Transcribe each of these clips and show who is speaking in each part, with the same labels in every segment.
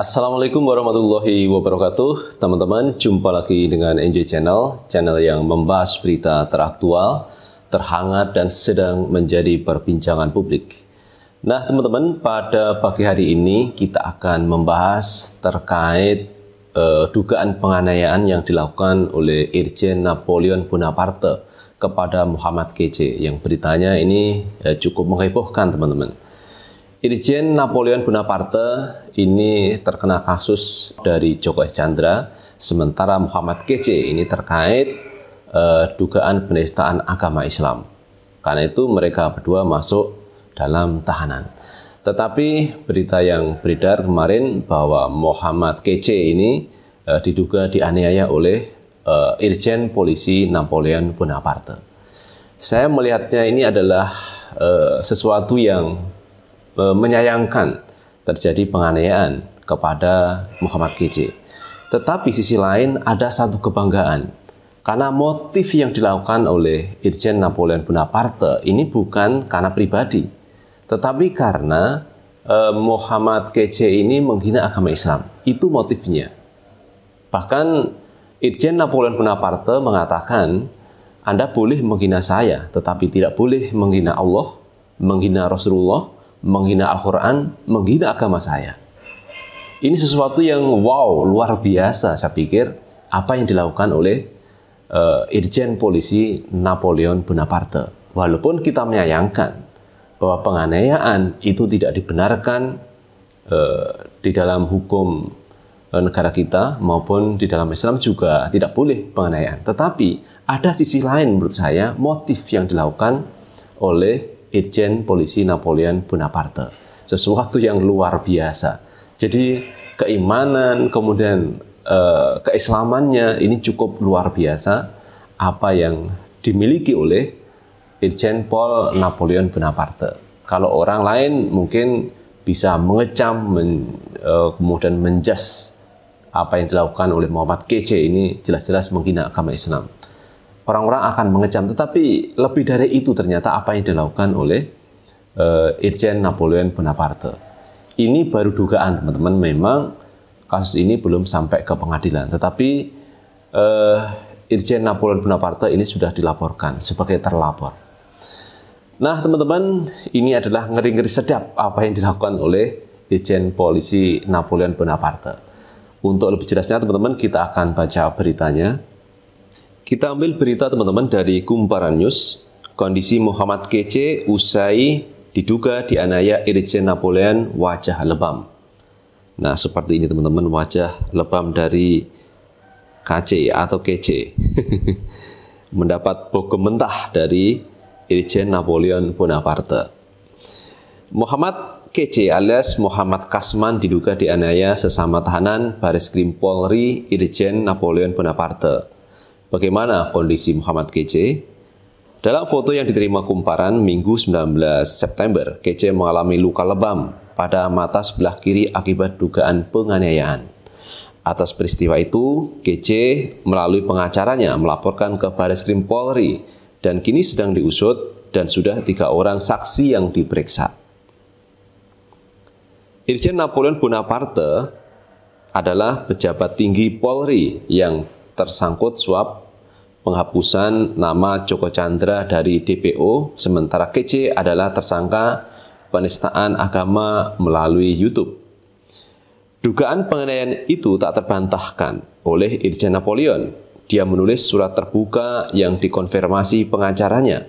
Speaker 1: Assalamualaikum warahmatullahi wabarakatuh. Teman-teman, jumpa lagi dengan NJ Channel, channel yang membahas berita teraktual, terhangat, dan sedang menjadi perbincangan publik. Nah, teman-teman, pada pagi hari ini kita akan membahas terkait uh, dugaan penganiayaan yang dilakukan oleh Irjen Napoleon Bonaparte kepada Muhammad KC yang beritanya ini uh, cukup menghebohkan, teman-teman. Irjen Napoleon Bonaparte ini terkena kasus dari Joko Chandra, sementara Muhammad Kece ini terkait uh, dugaan penistaan agama Islam. Karena itu mereka berdua masuk dalam tahanan. Tetapi berita yang beredar kemarin bahwa Muhammad Kece ini uh, diduga dianiaya oleh uh, Irjen Polisi Napoleon Bonaparte. Saya melihatnya ini adalah uh, sesuatu yang menyayangkan terjadi penganiayaan kepada Muhammad KJ. Tetapi sisi lain ada satu kebanggaan karena motif yang dilakukan oleh Irjen Napoleon Bonaparte ini bukan karena pribadi, tetapi karena eh, Muhammad KJ ini menghina agama Islam. Itu motifnya. Bahkan Irjen Napoleon Bonaparte mengatakan, Anda boleh menghina saya, tetapi tidak boleh menghina Allah, menghina Rasulullah, menghina Al-Quran, menghina agama saya. Ini sesuatu yang wow, luar biasa. Saya pikir apa yang dilakukan oleh uh, Irjen Polisi Napoleon Bonaparte. Walaupun kita menyayangkan bahwa penganiayaan itu tidak dibenarkan uh, di dalam hukum eh, negara kita maupun di dalam Islam juga tidak boleh penganiayaan. Tetapi ada sisi lain menurut saya motif yang dilakukan oleh Irjen Polisi Napoleon Bonaparte. Sesuatu yang luar biasa. Jadi keimanan, kemudian eh, keislamannya ini cukup luar biasa apa yang dimiliki oleh Irjen Pol Napoleon Bonaparte. Kalau orang lain mungkin bisa mengecam, men, eh, kemudian menjas apa yang dilakukan oleh Muhammad kece ini jelas-jelas menghina agama Islam orang-orang akan mengecam. Tetapi lebih dari itu ternyata apa yang dilakukan oleh uh, Irjen Napoleon Bonaparte. Ini baru dugaan teman-teman, memang kasus ini belum sampai ke pengadilan. Tetapi uh, Irjen Napoleon Bonaparte ini sudah dilaporkan sebagai terlapor. Nah teman-teman, ini adalah ngeri-ngeri sedap apa yang dilakukan oleh Irjen Polisi Napoleon Bonaparte. Untuk lebih jelasnya teman-teman kita akan baca beritanya kita ambil berita teman-teman dari Kumparan News. Kondisi Muhammad Kece usai diduga dianiaya Irjen Napoleon wajah lebam. Nah, seperti ini teman-teman wajah lebam dari KC atau KC Mendapat bogem mentah dari Irjen Napoleon Bonaparte. Muhammad KC alias Muhammad Kasman diduga dianiaya sesama tahanan Baris Krim Polri Irjen Napoleon Bonaparte Bagaimana kondisi Muhammad Kece? Dalam foto yang diterima kumparan Minggu 19 September, Kece mengalami luka lebam pada mata sebelah kiri akibat dugaan penganiayaan. Atas peristiwa itu, Kece melalui pengacaranya melaporkan ke Baris Krim Polri dan kini sedang diusut dan sudah tiga orang saksi yang diperiksa. Irjen Napoleon Bonaparte adalah pejabat tinggi Polri yang tersangkut suap penghapusan nama Joko Chandra dari DPO, sementara KC adalah tersangka penistaan agama melalui YouTube. Dugaan pengenaian itu tak terbantahkan oleh Irjen Napoleon. Dia menulis surat terbuka yang dikonfirmasi pengacaranya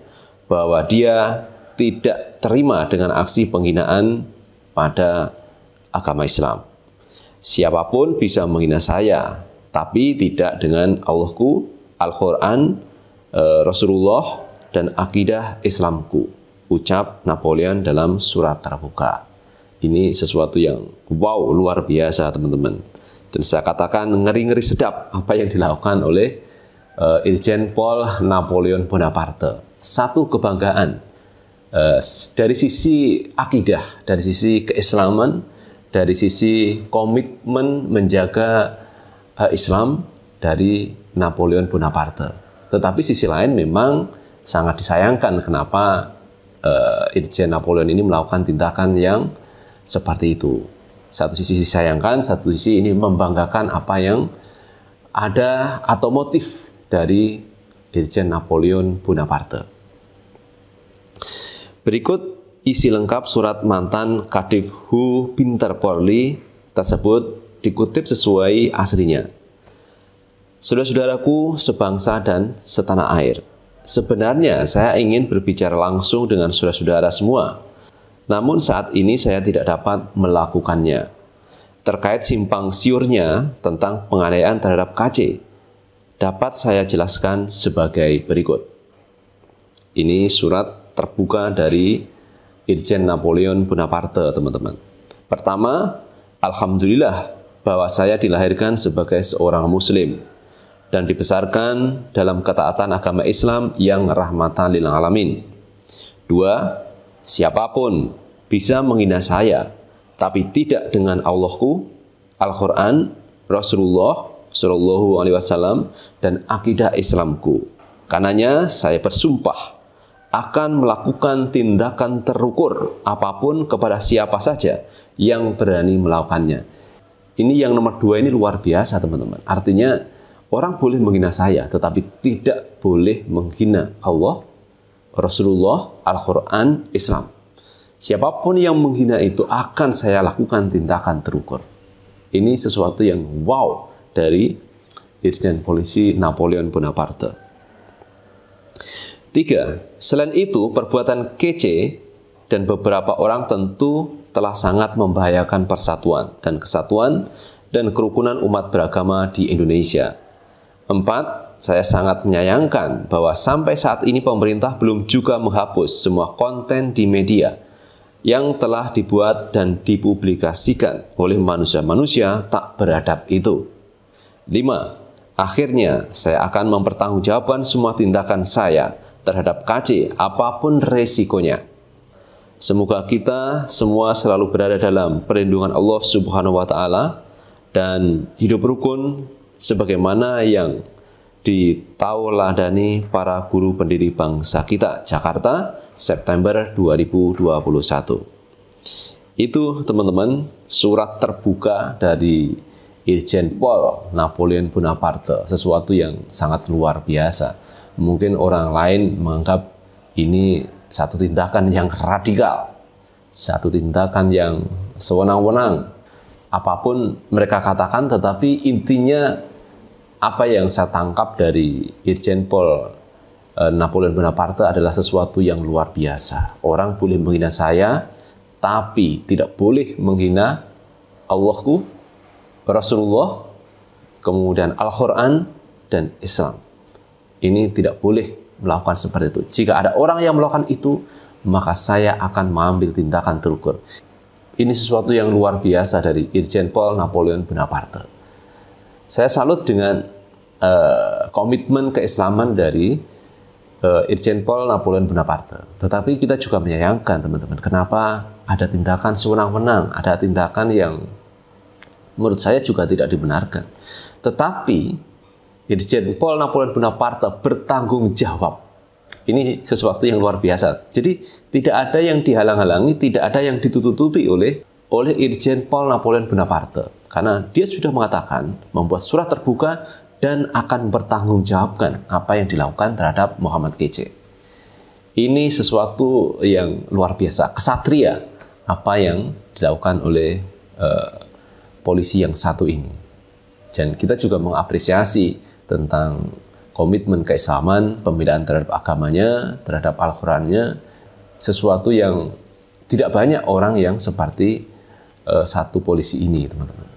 Speaker 1: bahwa dia tidak terima dengan aksi penghinaan pada agama Islam. Siapapun bisa menghina saya, tapi tidak dengan Allahku, Al-Quran, e, Rasulullah, dan akidah Islamku, ucap Napoleon dalam surat terbuka. Ini sesuatu yang wow, luar biasa teman-teman. Dan saya katakan ngeri-ngeri sedap apa yang dilakukan oleh uh, Irjen Paul Napoleon Bonaparte. Satu kebanggaan uh, dari sisi akidah, dari sisi keislaman, dari sisi komitmen menjaga Eh, Islam dari Napoleon Bonaparte. Tetapi sisi lain memang sangat disayangkan kenapa uh, Irjen Napoleon ini melakukan tindakan yang seperti itu. Satu sisi disayangkan, satu sisi ini membanggakan apa yang ada atau motif dari Irjen Napoleon Bonaparte. Berikut isi lengkap surat mantan Kadif Hu Polri tersebut dikutip sesuai aslinya. Saudara-saudaraku sebangsa dan setanah air, sebenarnya saya ingin berbicara langsung dengan saudara-saudara semua. Namun saat ini saya tidak dapat melakukannya. Terkait simpang siurnya tentang penganiayaan terhadap KC, dapat saya jelaskan sebagai berikut. Ini surat terbuka dari Irjen Napoleon Bonaparte, teman-teman. Pertama, Alhamdulillah bahwa saya dilahirkan sebagai seorang muslim dan dibesarkan dalam ketaatan agama Islam yang rahmatan lil alamin. Dua, siapapun bisa menghina saya, tapi tidak dengan Allahku, Al-Quran, Rasulullah Shallallahu Alaihi Wasallam dan akidah Islamku. Karenanya saya bersumpah akan melakukan tindakan terukur apapun kepada siapa saja yang berani melakukannya ini yang nomor dua ini luar biasa teman-teman. Artinya orang boleh menghina saya, tetapi tidak boleh menghina Allah, Rasulullah, Al-Quran, Islam. Siapapun yang menghina itu akan saya lakukan tindakan terukur. Ini sesuatu yang wow dari Irjen Polisi Napoleon Bonaparte. Tiga, selain itu perbuatan kece dan beberapa orang tentu telah sangat membahayakan persatuan dan kesatuan dan kerukunan umat beragama di Indonesia. Empat, saya sangat menyayangkan bahwa sampai saat ini pemerintah belum juga menghapus semua konten di media yang telah dibuat dan dipublikasikan oleh manusia-manusia tak beradab itu. Lima, Akhirnya, saya akan mempertanggungjawabkan semua tindakan saya terhadap KC apapun resikonya Semoga kita semua selalu berada dalam perlindungan Allah Subhanahu wa taala dan hidup rukun sebagaimana yang ditauladani para guru pendiri bangsa kita Jakarta September 2021. Itu teman-teman surat terbuka dari Irjen Pol Napoleon Bonaparte, sesuatu yang sangat luar biasa. Mungkin orang lain menganggap ini satu tindakan yang radikal, satu tindakan yang sewenang-wenang. Apapun mereka katakan, tetapi intinya apa yang saya tangkap dari Irjen Pol eh, Napoleon Bonaparte adalah sesuatu yang luar biasa. Orang boleh menghina saya, tapi tidak boleh menghina Allahku, Rasulullah, kemudian Al-Quran, dan Islam. Ini tidak boleh melakukan seperti itu. Jika ada orang yang melakukan itu, maka saya akan mengambil tindakan terukur. Ini sesuatu yang luar biasa dari Irjen Pol Napoleon Bonaparte. Saya salut dengan uh, komitmen keislaman dari uh, Irjen Pol Napoleon Bonaparte. Tetapi kita juga menyayangkan teman-teman, kenapa ada tindakan sewenang-wenang, ada tindakan yang menurut saya juga tidak dibenarkan. Tetapi Irjen Paul Napoleon Bonaparte bertanggung jawab. Ini sesuatu yang luar biasa. Jadi tidak ada yang dihalang-halangi, tidak ada yang ditutupi oleh oleh Irjen Paul Napoleon Bonaparte. Karena dia sudah mengatakan membuat surat terbuka dan akan bertanggung jawabkan apa yang dilakukan terhadap Muhammad Kece. Ini sesuatu yang luar biasa, kesatria apa yang dilakukan oleh uh, polisi yang satu ini. Dan kita juga mengapresiasi tentang komitmen keislaman, pembinaan terhadap agamanya, terhadap Al-Qur'annya, sesuatu yang tidak banyak orang yang seperti uh, satu polisi ini, teman-teman.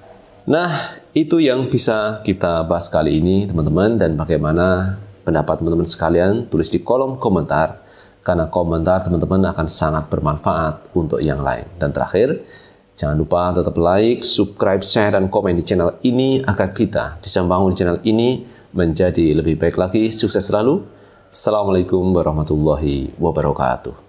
Speaker 1: Nah, itu yang bisa kita bahas kali ini, teman-teman, dan bagaimana pendapat teman-teman sekalian tulis di kolom komentar karena komentar teman-teman akan sangat bermanfaat untuk yang lain. Dan terakhir, jangan lupa tetap like, subscribe, share, dan komen di channel ini agar kita bisa membangun channel ini menjadi lebih baik lagi. Sukses selalu. Assalamualaikum warahmatullahi wabarakatuh.